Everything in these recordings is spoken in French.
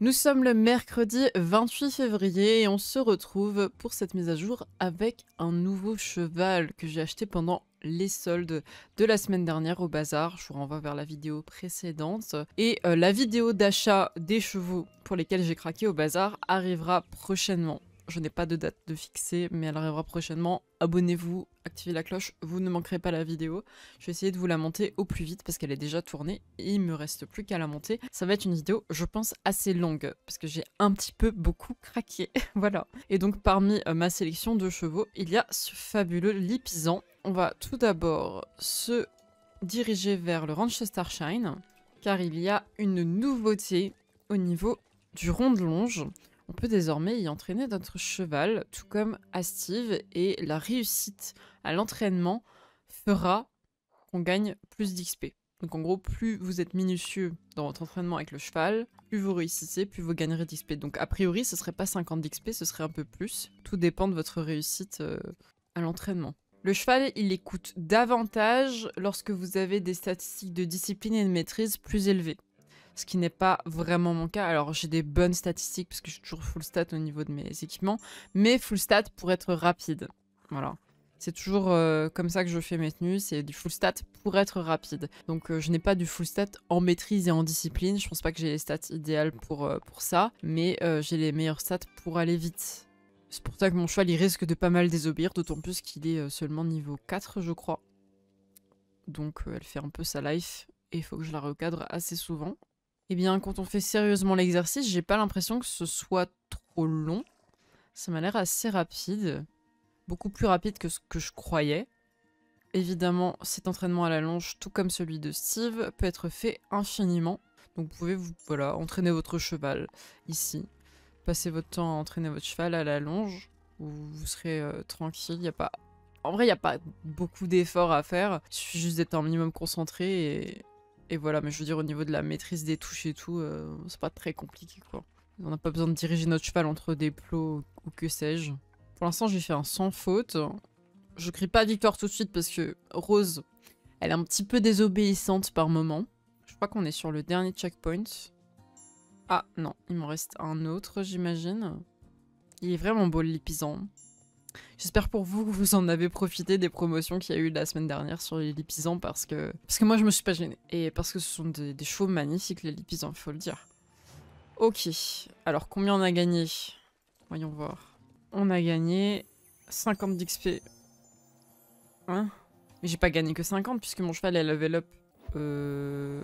Nous sommes le mercredi 28 février et on se retrouve pour cette mise à jour avec un nouveau cheval que j'ai acheté pendant les soldes de la semaine dernière au bazar. Je vous renvoie vers la vidéo précédente. Et euh, la vidéo d'achat des chevaux pour lesquels j'ai craqué au bazar arrivera prochainement. Je n'ai pas de date de fixée, mais elle arrivera prochainement. Abonnez-vous, activez la cloche, vous ne manquerez pas la vidéo. Je vais essayer de vous la monter au plus vite parce qu'elle est déjà tournée et il me reste plus qu'à la monter. Ça va être une vidéo, je pense, assez longue parce que j'ai un petit peu beaucoup craqué. voilà. Et donc parmi euh, ma sélection de chevaux, il y a ce fabuleux Lipisan. On va tout d'abord se diriger vers le Ranch Starshine car il y a une nouveauté au niveau du rond de longe. On peut désormais y entraîner notre cheval, tout comme à Steve, et la réussite à l'entraînement fera qu'on gagne plus d'XP. Donc en gros, plus vous êtes minutieux dans votre entraînement avec le cheval, plus vous réussissez, plus vous gagnerez d'XP. Donc a priori, ce serait pas 50 d'XP, ce serait un peu plus. Tout dépend de votre réussite euh, à l'entraînement. Le cheval, il écoute davantage lorsque vous avez des statistiques de discipline et de maîtrise plus élevées ce qui n'est pas vraiment mon cas. Alors j'ai des bonnes statistiques parce que je suis toujours full stat au niveau de mes équipements, mais full stat pour être rapide. Voilà. C'est toujours euh, comme ça que je fais mes tenues, c'est du full stat pour être rapide. Donc euh, je n'ai pas du full stat en maîtrise et en discipline, je pense pas que j'ai les stats idéales pour, euh, pour ça, mais j'ai les meilleures stats pour aller vite. C'est pour ça que mon cheval il risque de pas mal désobéir, d'autant plus qu'il est seulement niveau 4 je crois. Donc elle fait un peu sa life et il faut que je la recadre assez souvent. Eh bien, quand on fait sérieusement l'exercice, j'ai pas l'impression que ce soit trop long. Ça m'a l'air assez rapide. Beaucoup plus rapide que ce que je croyais. Évidemment, cet entraînement à la longe, tout comme celui de Steve, peut être fait infiniment. Donc vous pouvez vous, voilà, entraîner votre cheval ici. Passez votre temps à entraîner votre cheval à la longe. vous serez euh, tranquille, y a pas... En vrai, il n'y a pas beaucoup d'efforts à faire. Il suffit juste d'être un minimum concentré et et voilà, mais je veux dire, au niveau de la maîtrise des touches et tout, euh, c'est pas très compliqué quoi. On n'a pas besoin de diriger notre cheval entre des plots ou que sais-je. Pour l'instant, j'ai fait un sans faute. Je crie pas victoire tout de suite parce que Rose, elle est un petit peu désobéissante par moment. Je crois qu'on est sur le dernier checkpoint. Ah non, il m'en reste un autre, j'imagine. Il est vraiment beau le J'espère pour vous que vous en avez profité des promotions qu'il y a eu la semaine dernière sur les lipisans parce que parce que moi je me suis pas gênée et parce que ce sont des, des magnifiques les il faut le dire. Ok, alors combien on a gagné Voyons voir. On a gagné 50 d'XP. Hein Mais j'ai pas gagné que 50 puisque mon cheval est level up. Euh...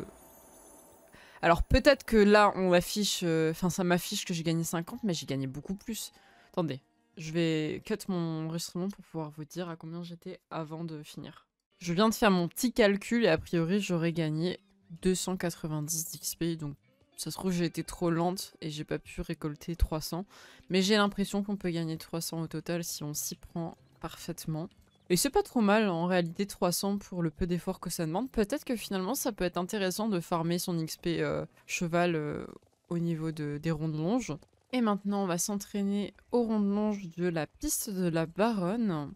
Alors peut-être que là on affiche, euh, enfin ça m'affiche que j'ai gagné 50 mais j'ai gagné beaucoup plus. Attendez, je vais cut mon enregistrement pour pouvoir vous dire à combien j'étais avant de finir. Je viens de faire mon petit calcul et a priori j'aurais gagné 290 d'XP, donc ça se trouve j'ai été trop lente et j'ai pas pu récolter 300. Mais j'ai l'impression qu'on peut gagner 300 au total si on s'y prend parfaitement. Et c'est pas trop mal en réalité 300 pour le peu d'efforts que ça demande. Peut-être que finalement ça peut être intéressant de farmer son XP euh, cheval euh, au niveau de, des rondes longes. Et maintenant, on va s'entraîner au rond de longe de la piste de la Baronne.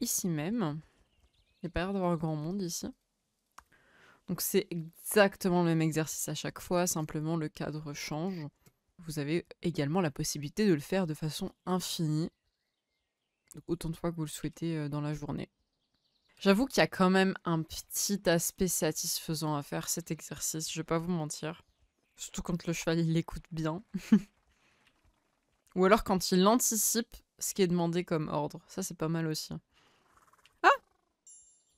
Ici même. Il n'y a pas l'air d'avoir grand monde ici. Donc c'est exactement le même exercice à chaque fois, simplement le cadre change. Vous avez également la possibilité de le faire de façon infinie. Donc autant de fois que vous le souhaitez euh, dans la journée. J'avoue qu'il y a quand même un petit aspect satisfaisant à faire cet exercice, je ne vais pas vous mentir. Surtout quand le cheval il l'écoute bien. Ou alors quand il anticipe ce qui est demandé comme ordre. Ça c'est pas mal aussi. Ah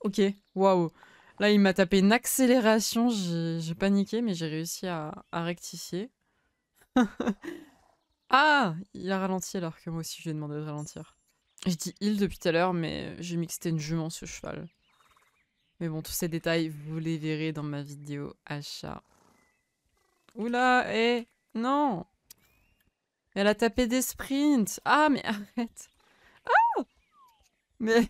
Ok, waouh. Là il m'a tapé une accélération, j'ai paniqué mais j'ai réussi à, rectifier. ah Il a ralenti alors que moi aussi je lui ai demandé de ralentir. J'ai dit « il depuis tout à l'heure mais j'ai mis que c'était une jument ce cheval. Mais bon, tous ces détails, vous les verrez dans ma vidéo achat. Oula, hé eh, Non Elle a tapé des sprints Ah, mais arrête Ah Mais...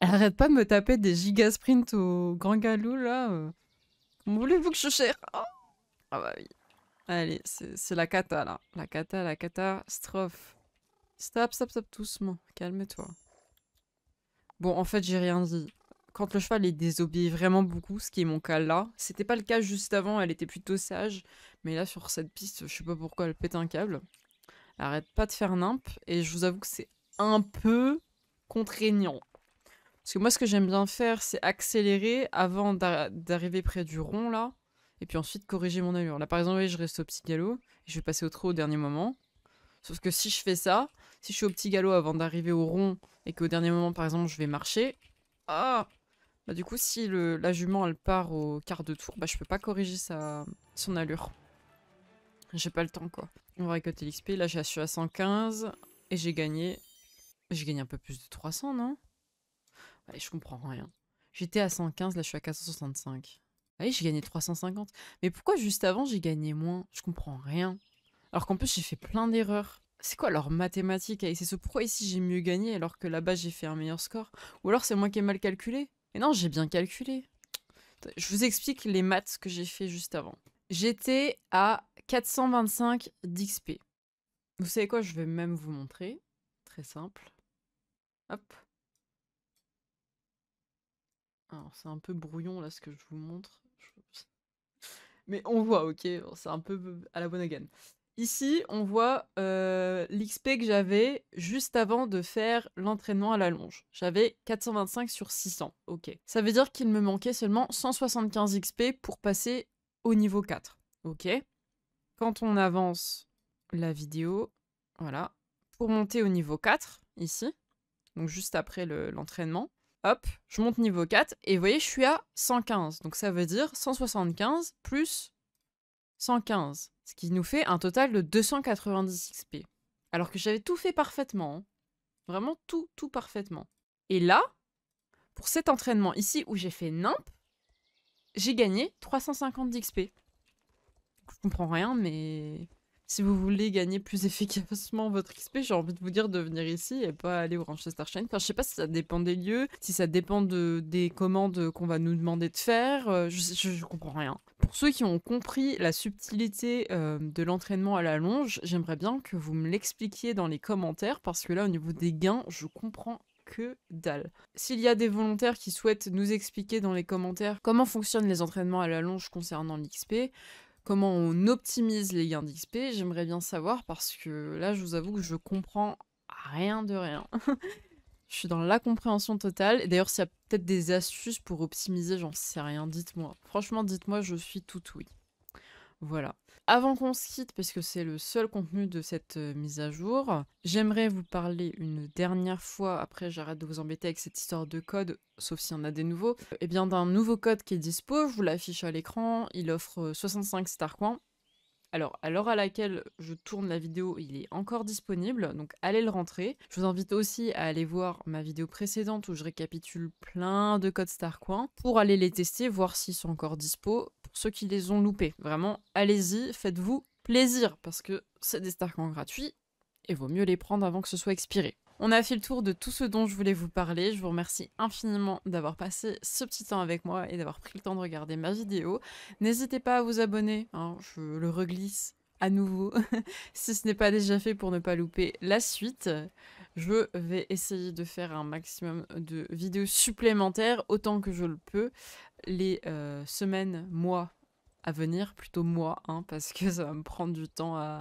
Elle arrête pas de me taper des giga sprints au grand galou, là Comment voulez-vous que je cherche ah, ah bah oui. Allez, c'est la cata, là. La cata, la catastrophe. Stop, stop, stop, doucement. Calme-toi. Bon, en fait, j'ai rien dit quand le cheval est désobéit vraiment beaucoup, ce qui est mon cas là, c'était pas le cas juste avant, elle était plutôt sage, mais là sur cette piste, je sais pas pourquoi elle pète un câble. Elle arrête pas de faire nimp, et je vous avoue que c'est un peu contraignant. Parce que moi, ce que j'aime bien faire, c'est accélérer avant d'arriver près du rond là, et puis ensuite corriger mon allure. Là, par exemple, je reste au petit galop, et je vais passer au trot au dernier moment. Sauf que si je fais ça, si je suis au petit galop avant d'arriver au rond, et qu'au dernier moment, par exemple, je vais marcher, ah, bah, du coup, si la jument elle part au quart de tour, bah, je peux pas corriger sa, son allure. J'ai pas le temps quoi. On va récolter l'XP. Là, je suis à 115 et j'ai gagné. J'ai gagné un peu plus de 300, non Allez, je comprends rien. J'étais à 115, là je suis à 465. Allez, ah j'ai gagné 350. Mais pourquoi juste avant j'ai gagné moins Je comprends rien. Alors qu'en plus j'ai fait plein d'erreurs. C'est quoi leur mathématique c'est ce pourquoi ici j'ai mieux gagné alors que là-bas j'ai fait un meilleur score Ou alors c'est moi qui ai mal calculé mais non, j'ai bien calculé. Je vous explique les maths que j'ai fait juste avant. J'étais à 425 d'XP. Vous savez quoi Je vais même vous montrer. Très simple. Hop. Alors, c'est un peu brouillon là ce que je vous montre. Mais on voit, ok C'est un peu à la bonne again. Ici, on voit l'XP que j'avais juste avant de faire l'entraînement à la longe. J'avais 425 sur 600, ok. Ça veut dire qu'il me manquait seulement 175 XP pour passer au niveau 4, ok. Quand on avance la vidéo, voilà, pour monter au niveau 4, ici, donc juste après l'entraînement, hop, je monte niveau 4, et vous voyez, je suis à 115, donc ça veut dire 175 plus 115. Ce qui nous fait un total de 290 XP. Alors que j'avais tout fait parfaitement. Hein. Vraiment tout, tout parfaitement. Et là, pour cet entraînement ici où j'ai fait nimp, j'ai gagné 350 XP. Je comprends rien, mais si vous voulez gagner plus efficacement votre XP, j'ai envie de vous dire de venir ici et pas aller au Ranchester Shine. Enfin, je sais pas si ça dépend des lieux, si ça dépend de, des commandes qu'on va nous demander de faire. Euh, je, ne comprends rien. Pour ceux qui ont compris la subtilité euh, de l'entraînement à la longe, j'aimerais bien que vous me l'expliquiez dans les commentaires parce que là, au niveau des gains, je comprends que dalle. S'il y a des volontaires qui souhaitent nous expliquer dans les commentaires comment fonctionnent les entraînements à la longe concernant l'XP, comment on optimise les gains d'XP, j'aimerais bien savoir parce que là, je vous avoue que je comprends rien de rien. je suis dans la compréhension totale. Et d'ailleurs, s'il y a peut-être des astuces pour optimiser, j'en sais rien, dites-moi. Franchement, dites-moi, je suis tout oui. Voilà. Avant qu'on se quitte, parce que c'est le seul contenu de cette euh, mise à jour, j'aimerais vous parler une dernière fois, après j'arrête de vous embêter avec cette histoire de code, sauf s'il y en a des nouveaux, et eh bien d'un nouveau code qui est dispo, je vous l'affiche à l'écran, il offre 65 euh, starcoins. Alors, à l'heure à laquelle je tourne la vidéo, il est encore disponible, donc allez le rentrer. Je vous invite aussi à aller voir ma vidéo précédente où je récapitule plein de codes Starcoin pour aller les tester, voir s'ils sont encore dispo ceux qui les ont loupés. Vraiment, allez-y, faites-vous plaisir, parce que c'est des Starcans gratuits, et vaut mieux les prendre avant que ce soit expiré. On a fait le tour de tout ce dont je voulais vous parler. Je vous remercie infiniment d'avoir passé ce petit temps avec moi et d'avoir pris le temps de regarder ma vidéo. N'hésitez pas à vous abonner, hein, je le reglisse à nouveau, si ce n'est pas déjà fait pour ne pas louper la suite. Je vais essayer de faire un maximum de vidéos supplémentaires autant que je le peux les euh, semaines, mois à venir, plutôt mois, hein, parce que ça va me prendre du temps à,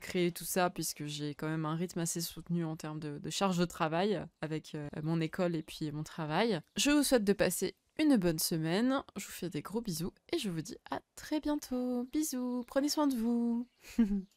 créer tout ça puisque j'ai quand même un rythme assez soutenu en termes de, charge de travail avec euh, mon école et puis mon travail. Je vous souhaite de passer une bonne semaine, je vous fais des gros bisous et je vous dis à très bientôt. Bisous, prenez soin de vous.